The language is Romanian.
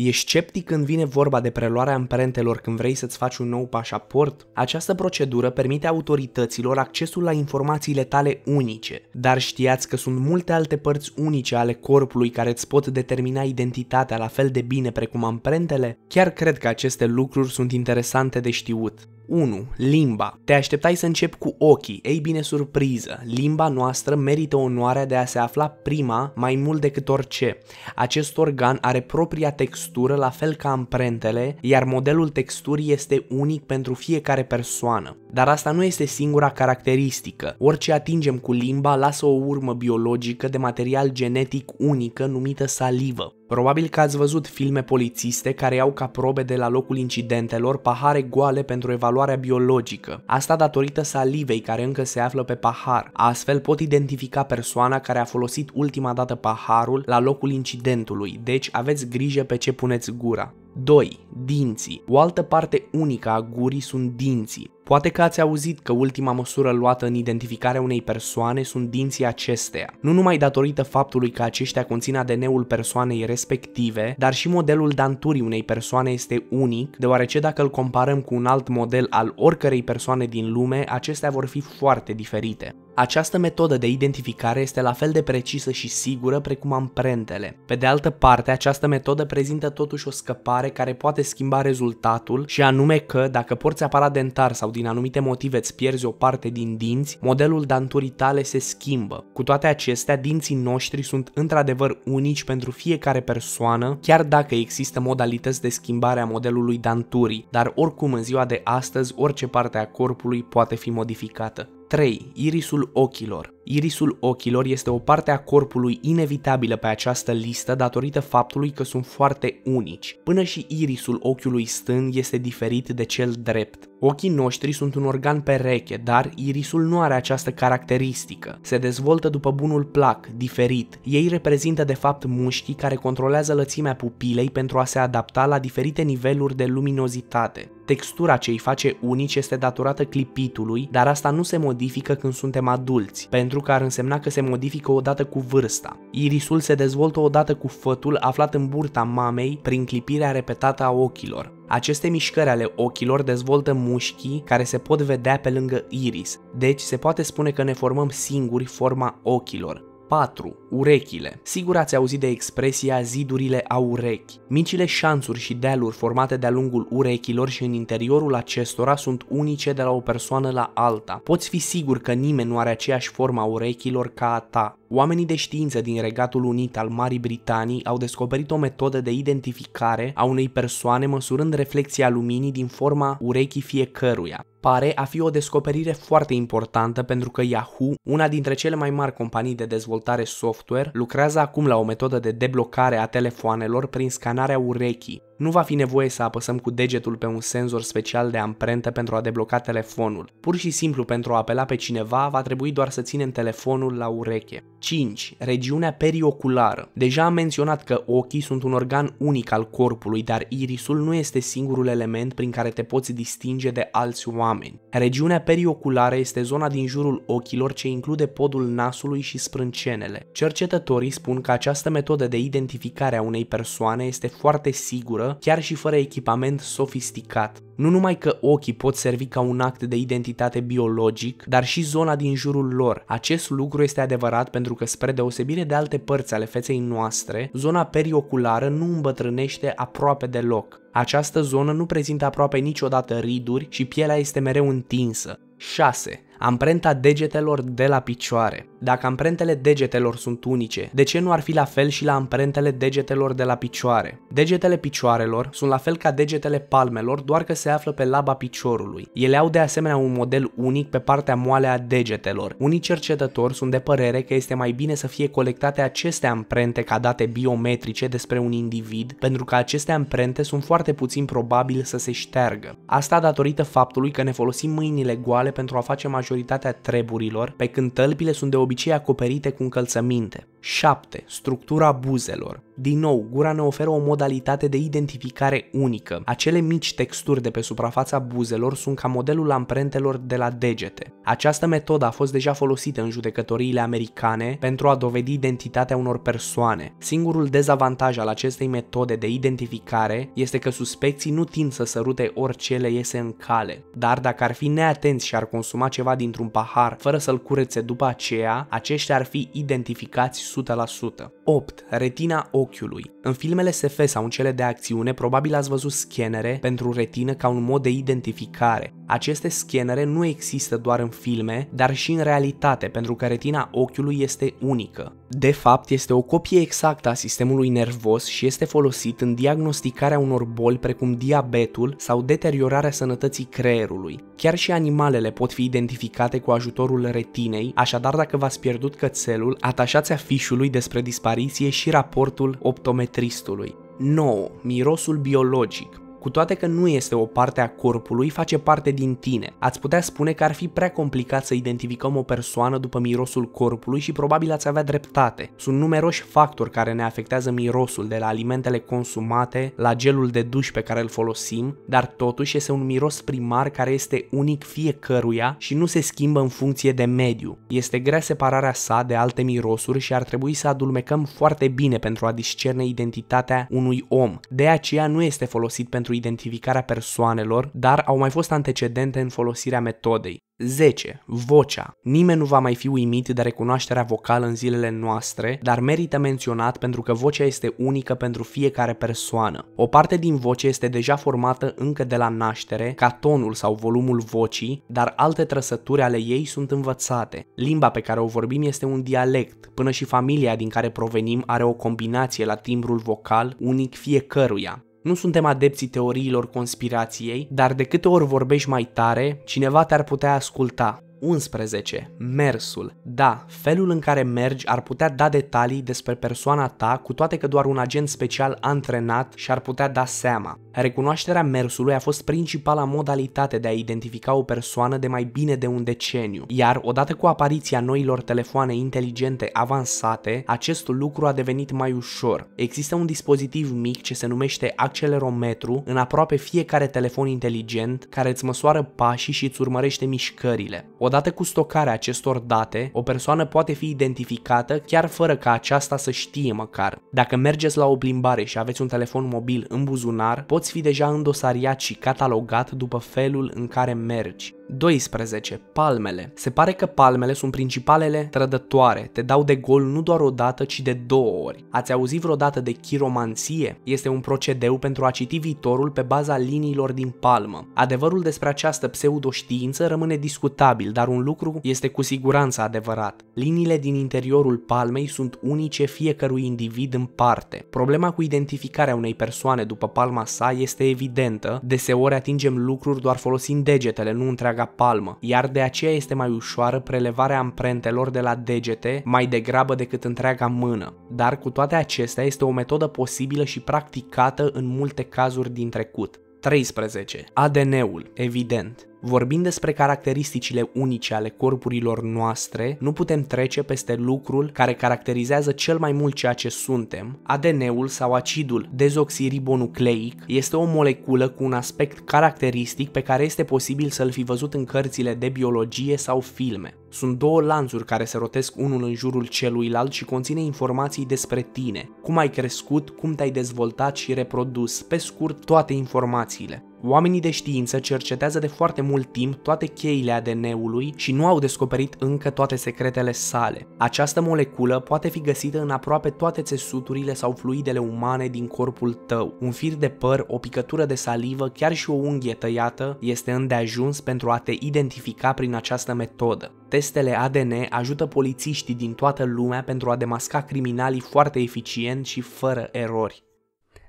Ești sceptic când vine vorba de preluarea amprentelor când vrei să-ți faci un nou pașaport? Această procedură permite autorităților accesul la informațiile tale unice, dar știați că sunt multe alte părți unice ale corpului care îți pot determina identitatea la fel de bine precum amprentele? Chiar cred că aceste lucruri sunt interesante de știut. 1. Limba. Te așteptai să începi cu ochii. Ei bine, surpriză. Limba noastră merită onoarea de a se afla prima mai mult decât orice. Acest organ are propria textură, la fel ca amprentele, iar modelul texturii este unic pentru fiecare persoană. Dar asta nu este singura caracteristică. Orice atingem cu limba lasă o urmă biologică de material genetic unică numită salivă. Probabil că ați văzut filme polițiste care au ca probe de la locul incidentelor pahare goale pentru evaluarea biologică, asta datorită salivei care încă se află pe pahar. Astfel pot identifica persoana care a folosit ultima dată paharul la locul incidentului, deci aveți grijă pe ce puneți gura. 2. Dinții. O altă parte unică a gurii sunt dinții. Poate că ați auzit că ultima măsură luată în identificarea unei persoane sunt dinții acesteia, nu numai datorită faptului că aceștia conțin ADN-ul persoanei respective, dar și modelul danturii unei persoane este unic, deoarece dacă îl comparăm cu un alt model al oricărei persoane din lume, acestea vor fi foarte diferite. Această metodă de identificare este la fel de precisă și sigură precum amprentele. Pe de altă parte, această metodă prezintă totuși o scăpare care poate schimba rezultatul și anume că, dacă porți aparat dentar sau din anumite motive îți pierzi o parte din dinți, modelul danturii tale se schimbă. Cu toate acestea, dinții noștri sunt într-adevăr unici pentru fiecare persoană, chiar dacă există modalități de schimbare a modelului danturii, dar oricum în ziua de astăzi orice parte a corpului poate fi modificată. 3. Irisul ochilor Irisul ochilor este o parte a corpului inevitabilă pe această listă datorită faptului că sunt foarte unici. Până și irisul ochiului stâng este diferit de cel drept. Ochii noștri sunt un organ pereche, dar irisul nu are această caracteristică. Se dezvoltă după bunul plac, diferit. Ei reprezintă de fapt mușchii care controlează lățimea pupilei pentru a se adapta la diferite niveluri de luminozitate. Textura ce îi face unici este datorată clipitului, dar asta nu se modifică când suntem adulți, pentru pentru că ar însemna că se modifică odată cu vârsta. Irisul se dezvoltă odată cu fătul aflat în burta mamei prin clipirea repetată a ochilor. Aceste mișcări ale ochilor dezvoltă mușchii care se pot vedea pe lângă iris, deci se poate spune că ne formăm singuri forma ochilor. 4 urechile. Sigur ați auzit de expresia zidurile au urechi. Micile șanțuri și dealuri formate de-a lungul urechilor și în interiorul acestora sunt unice de la o persoană la alta. Poți fi sigur că nimeni nu are aceeași formă a urechilor ca a ta. Oamenii de știință din Regatul Unit al Marii Britanii au descoperit o metodă de identificare a unei persoane măsurând reflexia luminii din forma urechii fiecăruia pare a fi o descoperire foarte importantă pentru că Yahoo, una dintre cele mai mari companii de dezvoltare software, Software lucrează acum la o metodă de deblocare a telefoanelor prin scanarea urechii, nu va fi nevoie să apăsăm cu degetul pe un senzor special de amprentă pentru a debloca telefonul. Pur și simplu pentru a apela pe cineva va trebui doar să ținem telefonul la ureche. 5. Regiunea perioculară. Deja am menționat că ochii sunt un organ unic al corpului, dar irisul nu este singurul element prin care te poți distinge de alți oameni. Regiunea perioculară este zona din jurul ochilor ce include podul nasului și sprâncenele. Cercetătorii spun că această metodă de identificare a unei persoane este foarte sigură chiar și fără echipament sofisticat. Nu numai că ochii pot servi ca un act de identitate biologic, dar și zona din jurul lor. Acest lucru este adevărat pentru că, spre deosebire de alte părți ale feței noastre, zona perioculară nu îmbătrânește aproape deloc. Această zonă nu prezintă aproape niciodată riduri și pielea este mereu întinsă. 6. Amprenta degetelor de la picioare. Dacă amprentele degetelor sunt unice, de ce nu ar fi la fel și la amprentele degetelor de la picioare? Degetele picioarelor sunt la fel ca degetele palmelor, doar că se află pe laba piciorului. Ele au de asemenea un model unic pe partea moale a degetelor. Unii cercetători sunt de părere că este mai bine să fie colectate aceste amprente ca date biometrice despre un individ, pentru că aceste amprente sunt foarte puțin probabil să se șteargă. Asta datorită faptului că ne folosim mâinile goale pentru a face majoritatea treburilor, pe când tălpile sunt de obicei acoperite cu încălțăminte. 7. Structura buzelor. Din nou, gura ne oferă o modalitate de identificare unică. Acele mici texturi de pe suprafața buzelor sunt ca modelul amprentelor de la degete. Această metodă a fost deja folosită în judecătoriile americane pentru a dovedi identitatea unor persoane. Singurul dezavantaj al acestei metode de identificare este că suspecții nu tind să sărute orice le iese în cale, dar dacă ar fi neatenți și ar consuma ceva dintr-un pahar fără să-l curețe după aceea, aceștia ar fi identificați 100%. 8. Retina ochiului. În filmele SF sau în cele de acțiune, probabil ați văzut scanere pentru retină ca un mod de identificare. Aceste scanere nu există doar în filme, dar și în realitate, pentru că retina ochiului este unică. De fapt, este o copie exactă a sistemului nervos și este folosit în diagnosticarea unor boli precum diabetul sau deteriorarea sănătății creierului. Chiar și animalele pot fi identificate cu ajutorul retinei, așadar dacă v-ați pierdut cățelul, atașați afiș afișului despre dispariție și raportul optometristului. 9. Mirosul biologic cu toate că nu este o parte a corpului, face parte din tine. Ați putea spune că ar fi prea complicat să identificăm o persoană după mirosul corpului și probabil ați avea dreptate. Sunt numeroși factori care ne afectează mirosul, de la alimentele consumate, la gelul de duș pe care îl folosim, dar totuși este un miros primar care este unic fiecăruia și nu se schimbă în funcție de mediu. Este grea separarea sa de alte mirosuri și ar trebui să adulmecăm foarte bine pentru a discerne identitatea unui om. De aceea nu este folosit pentru identificarea persoanelor, dar au mai fost antecedente în folosirea metodei. 10. Vocea. Nimeni nu va mai fi uimit de recunoașterea vocală în zilele noastre, dar merită menționat pentru că vocea este unică pentru fiecare persoană. O parte din voce este deja formată încă de la naștere, ca tonul sau volumul vocii, dar alte trăsături ale ei sunt învățate. Limba pe care o vorbim este un dialect, până și familia din care provenim are o combinație la timbrul vocal unic fiecăruia. Nu suntem adepții teoriilor conspirației, dar de câte ori vorbești mai tare, cineva te-ar putea asculta. 11. Mersul. Da, felul în care mergi ar putea da detalii despre persoana ta, cu toate că doar un agent special antrenat și-ar putea da seama. Recunoașterea mersului a fost principala modalitate de a identifica o persoană de mai bine de un deceniu, iar odată cu apariția noilor telefoane inteligente avansate, acest lucru a devenit mai ușor. Există un dispozitiv mic ce se numește accelerometru în aproape fiecare telefon inteligent care îți măsoară pașii și îți urmărește mișcările. O Odată cu stocarea acestor date, o persoană poate fi identificată chiar fără ca aceasta să știe măcar. Dacă mergeți la o plimbare și aveți un telefon mobil în buzunar, poți fi deja îndosariat și catalogat după felul în care mergi. 12. Palmele. Se pare că palmele sunt principalele trădătoare. Te dau de gol nu doar o dată, ci de două ori. Ați auzit vreodată de chiromanție? Este un procedeu pentru a citi viitorul pe baza liniilor din palmă. Adevărul despre această pseudoștiință rămâne discutabil, dar un lucru este cu siguranță adevărat. Liniile din interiorul palmei sunt unice fiecărui individ în parte. Problema cu identificarea unei persoane după palma sa este evidentă, deseori atingem lucruri doar folosind degetele, nu întreaga întreaga palmă, iar de aceea este mai ușoară prelevarea amprentelor de la degete mai degrabă decât întreaga mână. Dar cu toate acestea este o metodă posibilă și practicată în multe cazuri din trecut. 13. ADN-ul, evident. Vorbind despre caracteristicile unice ale corpurilor noastre, nu putem trece peste lucrul care caracterizează cel mai mult ceea ce suntem. ADN-ul sau acidul dezoxiribonucleic este o moleculă cu un aspect caracteristic pe care este posibil să-l fi văzut în cărțile de biologie sau filme. Sunt două lanțuri care se rotesc unul în jurul celuilalt și conține informații despre tine, cum ai crescut, cum te-ai dezvoltat și reprodus, pe scurt toate informațiile. Oamenii de știință cercetează de foarte mult timp toate cheile ADN-ului și nu au descoperit încă toate secretele sale. Această moleculă poate fi găsită în aproape toate țesuturile sau fluidele umane din corpul tău. Un fir de păr, o picătură de salivă, chiar și o unghie tăiată este îndeajuns pentru a te identifica prin această metodă. Testele ADN ajută polițiștii din toată lumea pentru a demasca criminalii foarte eficient și fără erori.